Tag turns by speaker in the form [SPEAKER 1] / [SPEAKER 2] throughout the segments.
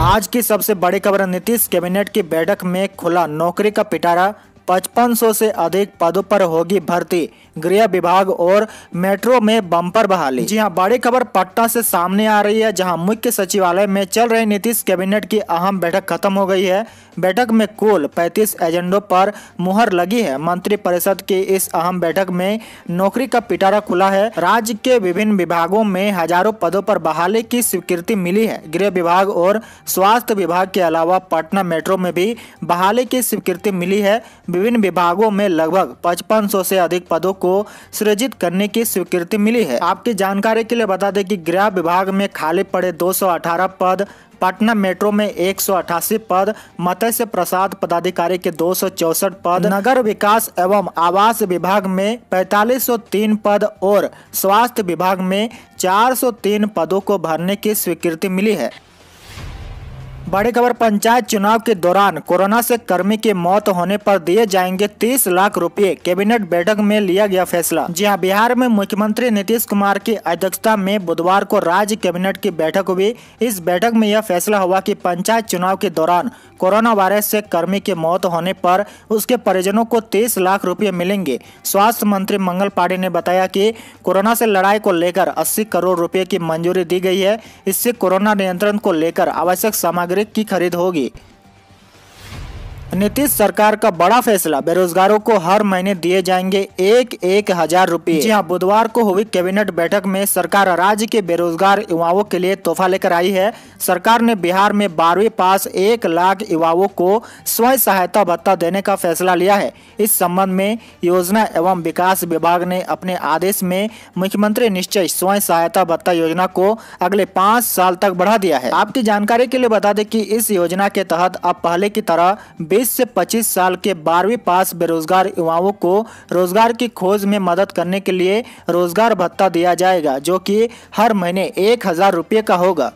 [SPEAKER 1] आज की सबसे बड़ी खबर नीतीश कैबिनेट की बैठक में खुला नौकरी का पिटारा सौ से अधिक पदों पर होगी भर्ती गृह विभाग और मेट्रो में बम्पर बहाली जी हाँ बड़ी खबर पटना से सामने आ रही है जहां मुख्य सचिवालय में चल रही नीतीश कैबिनेट की अहम बैठक खत्म हो गई है बैठक में कुल 35 एजेंडों पर मुहर लगी है मंत्री परिषद की इस अहम बैठक में नौकरी का पिटारा खुला है राज्य के विभिन्न विभागों में हजारों पदों पर बहाली की स्वीकृति मिली है गृह विभाग और स्वास्थ्य विभाग के अलावा पटना मेट्रो में भी बहाली की स्वीकृति मिली है विभिन्न विभागों में लगभग 5500 से अधिक पदों को सृजित करने की स्वीकृति मिली है आपकी जानकारी के लिए बता दें कि गृह विभाग में खाली पड़े 218 पद पटना मेट्रो में एक पद मत्स्य प्रसाद पदाधिकारी के दो पद नगर विकास एवं आवास विभाग में 4503 पद और स्वास्थ्य विभाग में 403 पदों को भरने की स्वीकृति मिली है बड़ी खबर पंचायत चुनाव के दौरान कोरोना से कर्मी की मौत होने पर दिए जाएंगे 30 लाख रुपए कैबिनेट बैठक में लिया गया फैसला जी हाँ बिहार में मुख्यमंत्री नीतीश कुमार की अध्यक्षता में बुधवार को राज्य कैबिनेट की बैठक हुई इस बैठक में यह फैसला हुआ कि पंचायत चुनाव के दौरान कोरोना वायरस ऐसी कर्मी की मौत होने आरोप उसके परिजनों को तीस लाख रूपए मिलेंगे स्वास्थ्य मंत्री मंगल पांडे ने बताया की कोरोना ऐसी लड़ाई को लेकर अस्सी करोड़ रूपए की मंजूरी दी गयी है इससे कोरोना नियंत्रण को लेकर आवश्यक सामग्री की खरीद होगी नीतीश सरकार का बड़ा फैसला बेरोजगारों को हर महीने दिए जाएंगे एक एक हजार रूपए जी हाँ बुधवार को हुई कैबिनेट बैठक में सरकार राज्य के बेरोजगार युवाओं के लिए तोहफा लेकर आई है सरकार ने बिहार में बारहवीं पास एक लाख युवाओं को स्वयं सहायता भत्ता देने का फैसला लिया है इस संबंध में योजना एवं विकास विभाग ने अपने आदेश में मुख्यमंत्री निश्चय स्वयं सहायता भत्ता योजना को अगले पाँच साल तक बढ़ा दिया है आपकी जानकारी के लिए बता दें कि इस योजना के तहत अब पहले की तरह बीस बाईस से पच्चीस साल के बारहवीं पास बेरोजगार युवाओं को रोजगार की खोज में मदद करने के लिए रोजगार भत्ता दिया जाएगा जो कि हर महीने एक हजार रुपये का होगा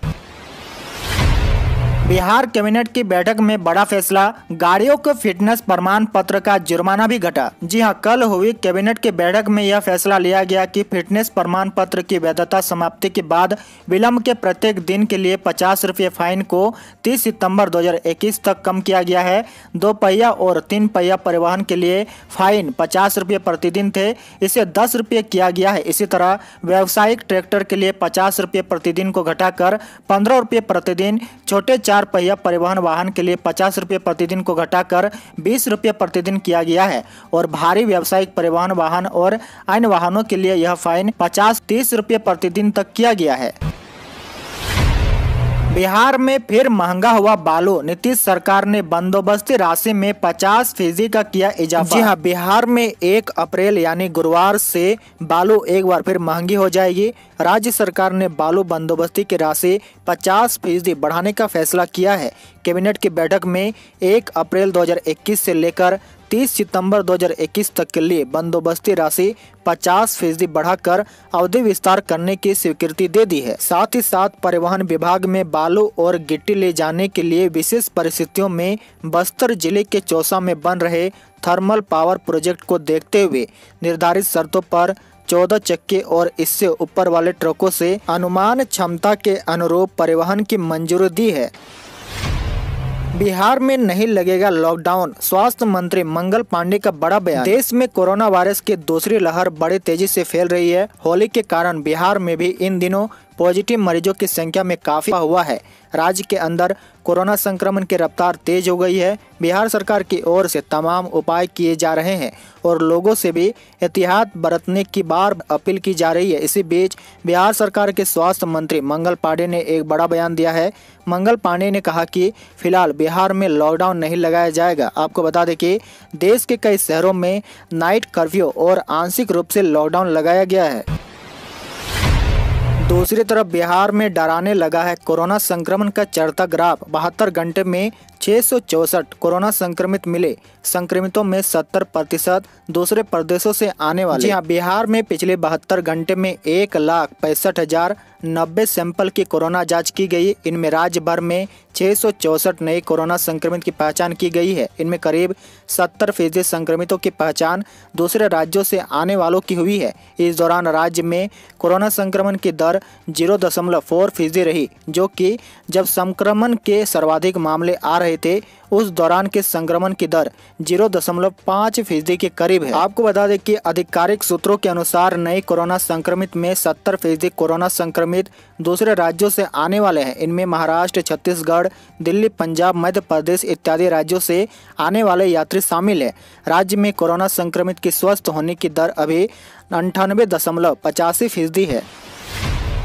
[SPEAKER 1] बिहार कैबिनेट की बैठक में बड़ा फैसला गाड़ियों के फिटनेस प्रमाण पत्र का जुर्माना भी घटा जी हां कल हुई कैबिनेट की बैठक में यह फैसला लिया गया कि फिटनेस प्रमाण पत्र की वैधता समाप्ति के बाद विलम्ब के प्रत्येक दिन के लिए पचास रूपए फाइन को 30 सितंबर 2021 तक कम किया गया है दो पहिया और तीन पहिया परिवहन के लिए फाइन पचास रूपए प्रतिदिन थे इसे दस रूपए किया गया है इसी तरह व्यावसायिक ट्रैक्टर के लिए पचास रूपए प्रतिदिन को घटाकर पंद्रह रूपए प्रतिदिन छोटे चार चार पहिया परिवहन वाहन के लिए पचास रुपये प्रतिदिन को घटाकर बीस रुपये प्रतिदिन किया गया है और भारी व्यावसायिक परिवहन वाहन और अन्य वाहनों के लिए यह फाइन पचास तीस रुपये प्रतिदिन तक किया गया है बिहार में फिर महंगा हुआ बालू नीतीश सरकार ने बंदोबस्ती राशि में 50 फीसदी का किया इजाफा जी हाँ बिहार में एक अप्रैल यानी गुरुवार से बालू एक बार फिर महंगी हो जाएगी राज्य सरकार ने बालू बंदोबस्ती की राशि 50 फीसदी बढ़ाने का फैसला किया है कैबिनेट की बैठक में 1 अप्रैल 2021 से लेकर 30 सितंबर 2021 तक के लिए बंदोबस्ती राशि 50 फीसदी बढ़ाकर अवधि विस्तार करने की स्वीकृति दे दी है साथ ही साथ परिवहन विभाग में बालू और गिट्टी ले जाने के लिए विशेष परिस्थितियों में बस्तर जिले के चौसा में बन रहे थर्मल पावर प्रोजेक्ट को देखते हुए निर्धारित शर्तों पर चौदह चक्के और इससे ऊपर वाले ट्रकों से अनुमान क्षमता के अनुरूप परिवहन की मंजूरी दी है बिहार में नहीं लगेगा लॉकडाउन स्वास्थ्य मंत्री मंगल पांडे का बड़ा बयान देश में कोरोना वायरस की दूसरी लहर बड़ी तेजी से फैल रही है होली के कारण बिहार में भी इन दिनों पॉजिटिव मरीजों की संख्या में काफी हुआ है राज्य के अंदर कोरोना संक्रमण की रफ्तार तेज हो गई है बिहार सरकार की ओर से तमाम उपाय किए जा रहे हैं और लोगों से भी एहतियात बरतने की बार अपील की जा रही है इसी बीच बिहार सरकार के स्वास्थ्य मंत्री मंगल पांडे ने एक बड़ा बयान दिया है मंगल पांडे ने कहा कि फिलहाल बिहार में लॉकडाउन नहीं लगाया जाएगा आपको बता दें कि देश के कई शहरों में नाइट कर्फ्यू और आंशिक रूप से लॉकडाउन लगाया गया है दूसरी तरफ बिहार में डराने लगा है कोरोना संक्रमण का चढ़ता ग्राफ बहत्तर घंटे में छह कोरोना संक्रमित मिले संक्रमितों में 70 प्रतिशत दूसरे प्रदेशों से आने वाले जी हाँ, बिहार में पिछले बहत्तर घंटे में एक लाख पैंसठ हजार नब्बे सैंपल की कोरोना जांच की गई इनमें राज्य भर में छः नए कोरोना संक्रमित की पहचान की गई है इनमें करीब सत्तर फीसदी संक्रमितों की पहचान दूसरे राज्यों से आने वालों की हुई है इस दौरान राज्य में कोरोना संक्रमण की दर जीरो दशमलव फोर फीसदी रही जो कि जब संक्रमण के सर्वाधिक मामले आ रहे थे उस दौरान के संक्रमण की दर जीरो दशमलव पाँच फीसदी के करीब है आपको बता दें कि आधिकारिक सूत्रों के अनुसार नए कोरोना संक्रमित में सत्तर फीसदी कोरोना संक्रमित संक्रमित दूसरे राज्यों से आने वाले हैं इनमें महाराष्ट्र छत्तीसगढ़ दिल्ली पंजाब मध्य प्रदेश इत्यादि राज्यों से आने वाले यात्री शामिल हैं राज्य में कोरोना संक्रमित की स्वस्थ होने की दर अभी अंठानवे दशमलव पचासी फीसदी है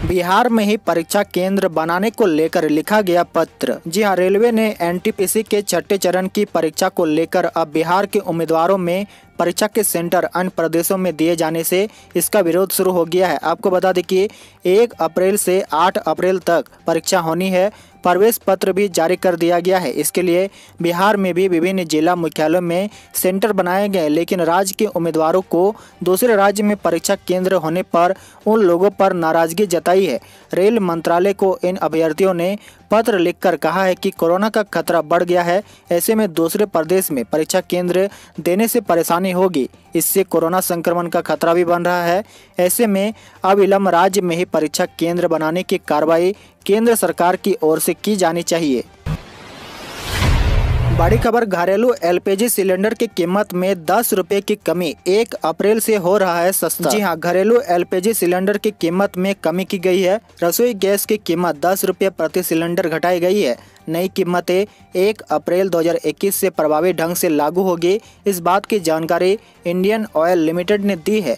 [SPEAKER 1] बिहार में ही परीक्षा केंद्र बनाने को लेकर लिखा गया पत्र जी हां रेलवे ने एनटीपीसी के छठे चरण की परीक्षा को लेकर अब बिहार के उम्मीदवारों में परीक्षा के सेंटर अन्य प्रदेशों में दिए जाने से इसका विरोध शुरू हो गया है आपको बता दें कि एक अप्रैल से आठ अप्रैल तक परीक्षा होनी है प्रवेश पत्र भी जारी कर दिया गया है इसके लिए बिहार में भी विभिन्न जिला मुख्यालयों में सेंटर बनाए गए लेकिन राज्य के उम्मीदवारों को दूसरे राज्य में परीक्षा केंद्र होने पर उन लोगों पर नाराजगी जताई है रेल मंत्रालय को इन अभ्यर्थियों ने पत्र लिखकर कहा है कि कोरोना का खतरा बढ़ गया है ऐसे में दूसरे प्रदेश में परीक्षा केंद्र देने से परेशान परेशानी होगी इससे कोरोना संक्रमण का खतरा भी बन रहा है ऐसे में अविलंब राज्य में ही परीक्षा केंद्र बनाने की कार्रवाई केंद्र सरकार की ओर से की जानी चाहिए बड़ी खबर घरेलू एलपीजी सिलेंडर की कीमत में दस रूपए की कमी एक अप्रैल से हो रहा है सस्ता जी हाँ घरेलू एलपीजी सिलेंडर की कीमत में कमी की गई है रसोई गैस की कीमत दस रुपये प्रति सिलेंडर घटाई गई है नई कीमतें एक अप्रैल 2021 से प्रभावी ढंग से लागू होगी इस बात की जानकारी इंडियन ऑयल लिमिटेड ने दी है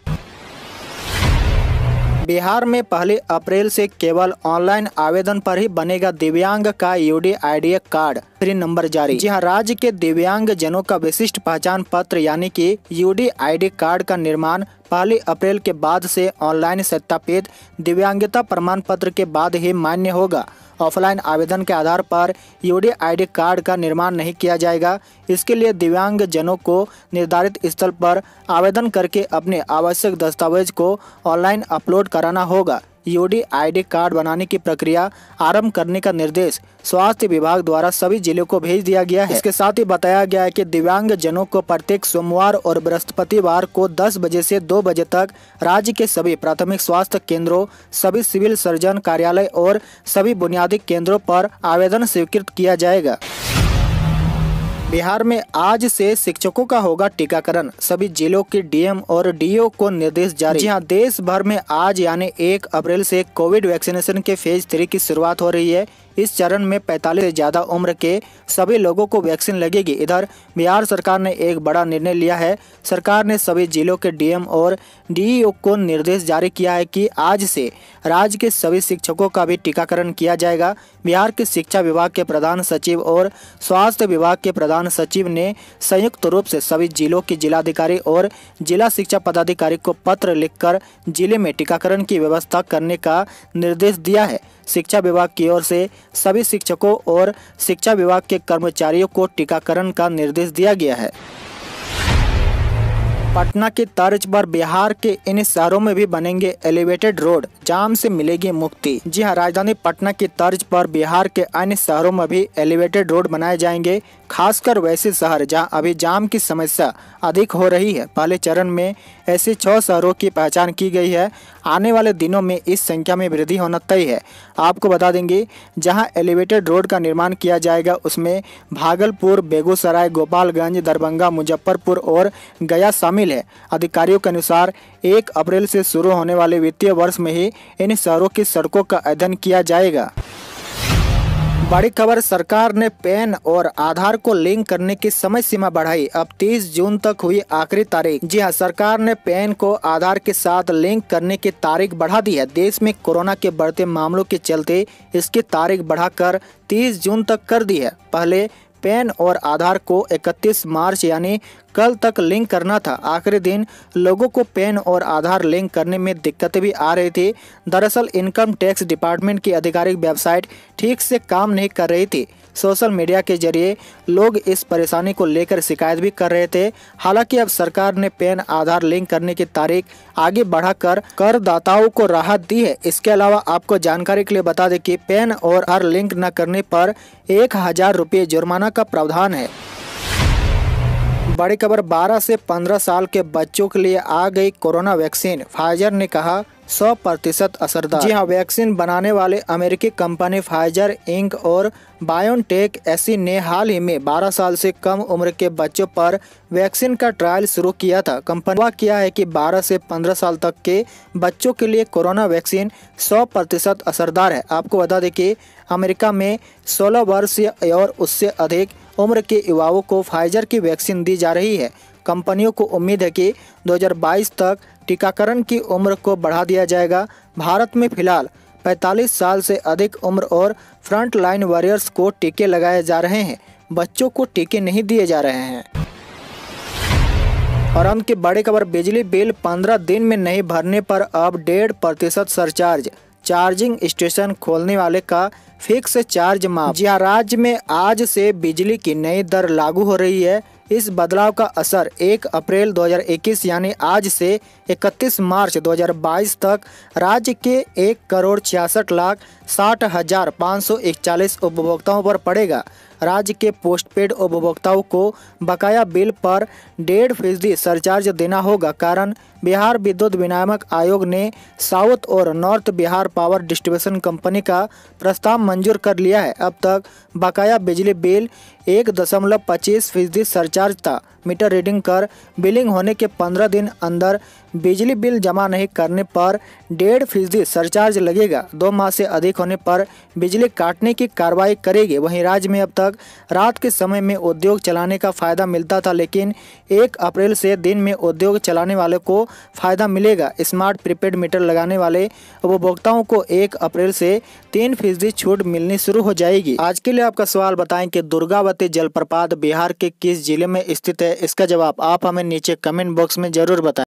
[SPEAKER 1] बिहार में पहले अप्रैल से केवल ऑनलाइन आवेदन पर ही बनेगा दिव्यांग का U D I card free number जारी जी हाँ राज्य के दिव्यांग जनों का विशिष्ट पहचान पत्र यानी कि यूडी डी कार्ड का निर्माण पहली अप्रैल के बाद से ऑनलाइन सत्यापित दिव्यांगता प्रमाण पत्र के बाद ही मान्य होगा ऑफलाइन आवेदन के आधार पर यूडी आईडी कार्ड का निर्माण नहीं किया जाएगा इसके लिए दिव्यांग जनों को निर्धारित स्थल पर आवेदन करके अपने आवश्यक दस्तावेज को ऑनलाइन अपलोड कराना होगा यूडी आईडी कार्ड बनाने की प्रक्रिया आरंभ करने का निर्देश स्वास्थ्य विभाग द्वारा सभी जिलों को भेज दिया गया है इसके साथ ही बताया गया है कि दिव्यांग जनों को प्रत्येक सोमवार और बृहस्पतिवार को 10 बजे से 2 बजे तक राज्य के सभी प्राथमिक स्वास्थ्य केंद्रों सभी सिविल सर्जन कार्यालय और सभी बुनियादी केंद्रों पर आवेदन स्वीकृत किया जाएगा बिहार में आज से शिक्षकों का होगा टीकाकरण सभी जिलों के डीएम और डीओ को निर्देश जारी जी हाँ देश भर में आज यानी एक अप्रैल से कोविड वैक्सीनेशन के फेज थ्री की शुरुआत हो रही है इस चरण में पैंतालीस ज़्यादा उम्र के सभी लोगों को वैक्सीन लगेगी इधर बिहार सरकार ने एक बड़ा निर्णय लिया है सरकार ने सभी जिलों के डीएम और डीईओ को निर्देश जारी किया है कि आज से राज्य के सभी शिक्षकों का भी टीकाकरण किया जाएगा बिहार के शिक्षा विभाग के प्रधान सचिव और स्वास्थ्य विभाग के प्रधान सचिव ने संयुक्त रूप से सभी जिलों के जिलाधिकारी और जिला शिक्षा पदाधिकारी को पत्र लिखकर जिले में टीकाकरण की व्यवस्था करने का निर्देश दिया है शिक्षा विभाग की ओर से सभी शिक्षकों और शिक्षा विभाग के कर्मचारियों को टीकाकरण का निर्देश दिया गया है पटना के तर्ज पर बिहार के इन शहरों में भी बनेंगे एलिवेटेड रोड जाम से मिलेगी मुक्ति जी हाँ राजधानी पटना की तर्ज पर बिहार के अन्य शहरों में भी एलिवेटेड रोड बनाए जाएंगे खासकर वैसे शहर जहां अभी जाम की समस्या अधिक हो रही है पहले चरण में ऐसे छह शहरों की पहचान की गई है आने वाले दिनों में इस संख्या में वृद्धि होना तय है आपको बता देंगे जहाँ एलिवेटेड रोड का निर्माण किया जाएगा उसमें भागलपुर बेगूसराय गोपालगंज दरभंगा मुजफ्फरपुर और गया शामिल शामिल है अधिकारियों के अनुसार एक अप्रैल से शुरू होने वाले वित्तीय वर्ष में ही इन शहरों की सड़कों का अध्ययन किया जाएगा बड़ी खबर सरकार ने पैन और आधार को लिंक करने की समय सीमा बढ़ाई अब 30 जून तक हुई आखिरी तारीख जी हां सरकार ने पैन को आधार के साथ लिंक करने की तारीख बढ़ा दी है देश में कोरोना के बढ़ते मामलों के चलते इसकी तारीख बढ़ाकर 30 जून तक कर दी है पहले पैन और आधार को 31 मार्च यानी कल तक लिंक करना था आखिरी दिन लोगों को पैन और आधार लिंक करने में दिक्कतें भी आ रही थी दरअसल इनकम टैक्स डिपार्टमेंट की आधिकारिक वेबसाइट ठीक से काम नहीं कर रही थी सोशल मीडिया के जरिए लोग इस परेशानी को लेकर शिकायत भी कर रहे थे हालांकि अब सरकार ने पैन आधार लिंक करने की तारीख आगे बढ़ाकर करदाताओं को राहत दी है इसके अलावा आपको जानकारी के लिए बता दें कि पैन और आर लिंक न करने पर एक हजार रुपये जुर्माना का प्रावधान है बड़ी खबर 12 से 15 साल के बच्चों के लिए आ गई कोरोना वैक्सीन फाइजर ने कहा सौ प्रतिशत असरदार जी हाँ वैक्सीन बनाने वाले अमेरिकी कंपनी फाइजर इंक और बायोनटेक ऐसी ने हाल ही में 12 साल से कम उम्र के बच्चों पर वैक्सीन का ट्रायल शुरू किया था कंपनी ने किया है कि 12 से 15 साल तक के बच्चों के लिए कोरोना वैक्सीन 100 प्रतिशत असरदार है आपको बता दें कि अमेरिका में 16 वर्ष और उससे अधिक उम्र के युवाओं को फाइजर की वैक्सीन दी जा रही है कंपनियों को उम्मीद है कि 2022 तक टीकाकरण की उम्र को बढ़ा दिया जाएगा भारत में फिलहाल 45 साल से अधिक उम्र और फ्रंट लाइन वॉरियर्स को टीके लगाए जा रहे हैं बच्चों को टीके नहीं दिए जा रहे हैं और अंत की बड़ी खबर बिजली बिल 15 दिन में नहीं भरने पर अब डेढ़ प्रतिशत सरचार्ज चार्जिंग स्टेशन खोलने वाले का फिक्स चार्ज माफ जी राज्य में आज से बिजली की नई दर लागू हो रही है इस बदलाव का असर 1 अप्रैल 2021 यानी आज से 31 मार्च 2022 तक राज्य के एक करोड़ छियासठ लाख साठ हजार पाँच सौ इकतालीस उपभोक्ताओं पर पड़ेगा राज्य के पोस्टपेड उपभोक्ताओं को बकाया बिल पर डेढ़ फीसदी सरचार्ज देना होगा कारण बिहार विद्युत विनियामक आयोग ने साउथ और north Bihar power distribution company का प्रस्ताव मंजूर कर लिया है अब तक बकाया बिजली बिल एक दशमलव पच्चीस फीसदी सरचार्ज था मीटर रीडिंग कर बिलिंग होने के पंद्रह दिन अंदर बिजली बिल जमा नहीं करने पर डेढ़ फीसदी सरचार्ज लगेगा दो माह से अधिक होने पर बिजली काटने की कार्रवाई करेगी वहीं राज्य में अब तक रात के समय में उद्योग चलाने का फायदा मिलता था लेकिन एक अप्रैल से दिन में उद्योग चलाने वाले को फायदा मिलेगा स्मार्ट प्रीपेड मीटर लगाने वाले उपभोक्ताओं को एक अप्रैल से तीन फीसदी छूट मिलनी शुरू हो जाएगी आज के लिए आपका सवाल बताएं कि दुर्गावती जलप्रपात बिहार के किस जिले में स्थित है इसका जवाब आप हमें नीचे कमेंट बॉक्स में जरूर बताएं